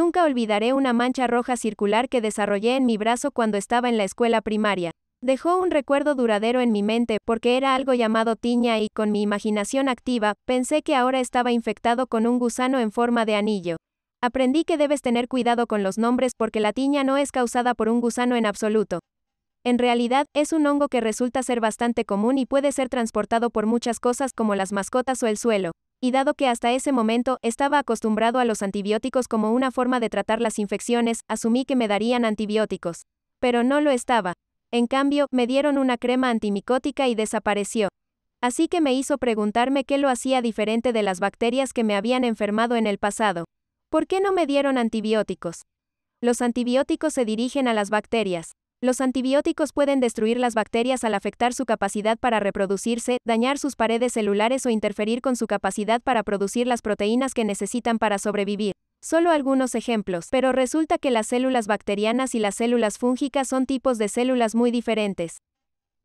Nunca olvidaré una mancha roja circular que desarrollé en mi brazo cuando estaba en la escuela primaria. Dejó un recuerdo duradero en mi mente, porque era algo llamado tiña y, con mi imaginación activa, pensé que ahora estaba infectado con un gusano en forma de anillo. Aprendí que debes tener cuidado con los nombres porque la tiña no es causada por un gusano en absoluto. En realidad, es un hongo que resulta ser bastante común y puede ser transportado por muchas cosas como las mascotas o el suelo y dado que hasta ese momento estaba acostumbrado a los antibióticos como una forma de tratar las infecciones, asumí que me darían antibióticos. Pero no lo estaba. En cambio, me dieron una crema antimicótica y desapareció. Así que me hizo preguntarme qué lo hacía diferente de las bacterias que me habían enfermado en el pasado. ¿Por qué no me dieron antibióticos? Los antibióticos se dirigen a las bacterias. Los antibióticos pueden destruir las bacterias al afectar su capacidad para reproducirse, dañar sus paredes celulares o interferir con su capacidad para producir las proteínas que necesitan para sobrevivir. Solo algunos ejemplos, pero resulta que las células bacterianas y las células fúngicas son tipos de células muy diferentes.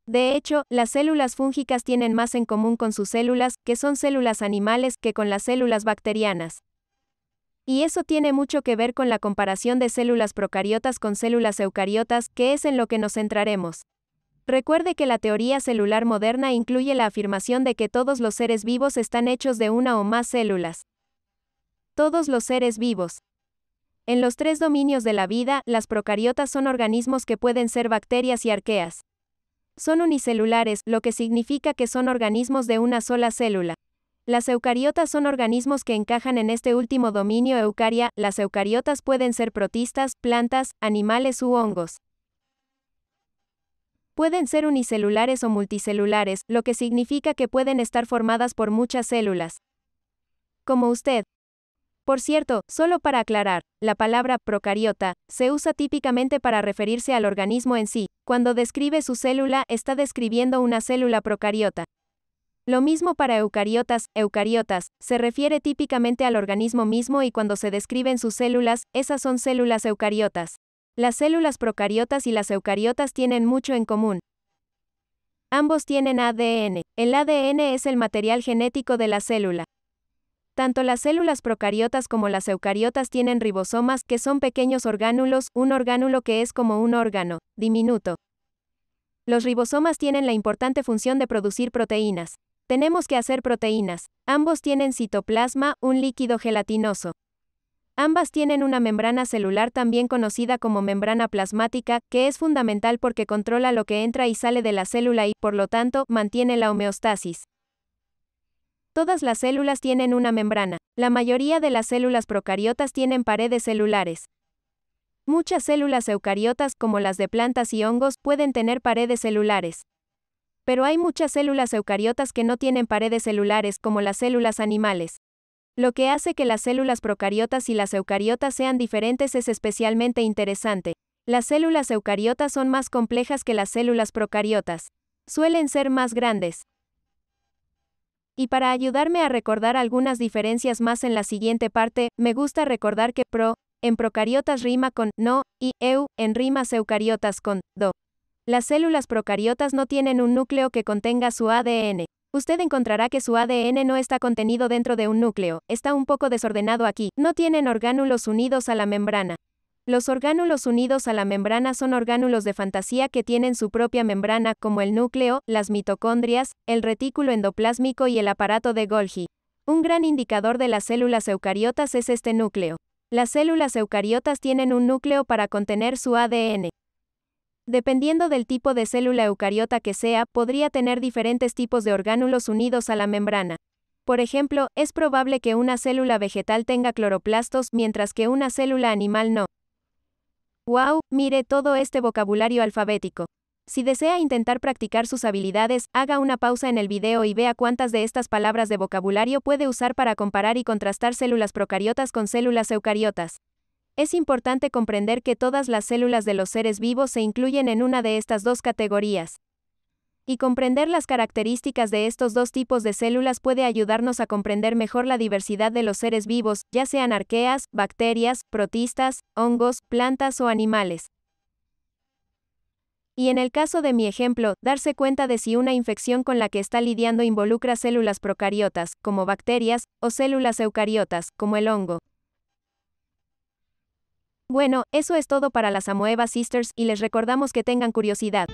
De hecho, las células fúngicas tienen más en común con sus células, que son células animales, que con las células bacterianas. Y eso tiene mucho que ver con la comparación de células procariotas con células eucariotas, que es en lo que nos centraremos. Recuerde que la teoría celular moderna incluye la afirmación de que todos los seres vivos están hechos de una o más células. Todos los seres vivos. En los tres dominios de la vida, las procariotas son organismos que pueden ser bacterias y arqueas. Son unicelulares, lo que significa que son organismos de una sola célula. Las eucariotas son organismos que encajan en este último dominio eucaria, las eucariotas pueden ser protistas, plantas, animales u hongos. Pueden ser unicelulares o multicelulares, lo que significa que pueden estar formadas por muchas células. Como usted. Por cierto, solo para aclarar, la palabra procariota se usa típicamente para referirse al organismo en sí. Cuando describe su célula, está describiendo una célula procariota. Lo mismo para eucariotas, eucariotas, se refiere típicamente al organismo mismo y cuando se describen sus células, esas son células eucariotas. Las células procariotas y las eucariotas tienen mucho en común. Ambos tienen ADN. El ADN es el material genético de la célula. Tanto las células procariotas como las eucariotas tienen ribosomas, que son pequeños orgánulos, un orgánulo que es como un órgano, diminuto. Los ribosomas tienen la importante función de producir proteínas. Tenemos que hacer proteínas. Ambos tienen citoplasma, un líquido gelatinoso. Ambas tienen una membrana celular también conocida como membrana plasmática, que es fundamental porque controla lo que entra y sale de la célula y, por lo tanto, mantiene la homeostasis. Todas las células tienen una membrana. La mayoría de las células procariotas tienen paredes celulares. Muchas células eucariotas, como las de plantas y hongos, pueden tener paredes celulares. Pero hay muchas células eucariotas que no tienen paredes celulares como las células animales. Lo que hace que las células procariotas y las eucariotas sean diferentes es especialmente interesante. Las células eucariotas son más complejas que las células procariotas. Suelen ser más grandes. Y para ayudarme a recordar algunas diferencias más en la siguiente parte, me gusta recordar que pro en procariotas rima con no y eu en rimas eucariotas con do. Las células procariotas no tienen un núcleo que contenga su ADN. Usted encontrará que su ADN no está contenido dentro de un núcleo, está un poco desordenado aquí, no tienen orgánulos unidos a la membrana. Los orgánulos unidos a la membrana son orgánulos de fantasía que tienen su propia membrana, como el núcleo, las mitocondrias, el retículo endoplásmico y el aparato de Golgi. Un gran indicador de las células eucariotas es este núcleo. Las células eucariotas tienen un núcleo para contener su ADN. Dependiendo del tipo de célula eucariota que sea, podría tener diferentes tipos de orgánulos unidos a la membrana. Por ejemplo, es probable que una célula vegetal tenga cloroplastos, mientras que una célula animal no. ¡Wow! Mire todo este vocabulario alfabético. Si desea intentar practicar sus habilidades, haga una pausa en el video y vea cuántas de estas palabras de vocabulario puede usar para comparar y contrastar células procariotas con células eucariotas. Es importante comprender que todas las células de los seres vivos se incluyen en una de estas dos categorías. Y comprender las características de estos dos tipos de células puede ayudarnos a comprender mejor la diversidad de los seres vivos, ya sean arqueas, bacterias, protistas, hongos, plantas o animales. Y en el caso de mi ejemplo, darse cuenta de si una infección con la que está lidiando involucra células procariotas, como bacterias, o células eucariotas, como el hongo. Bueno, eso es todo para las Amoeba Sisters y les recordamos que tengan curiosidad.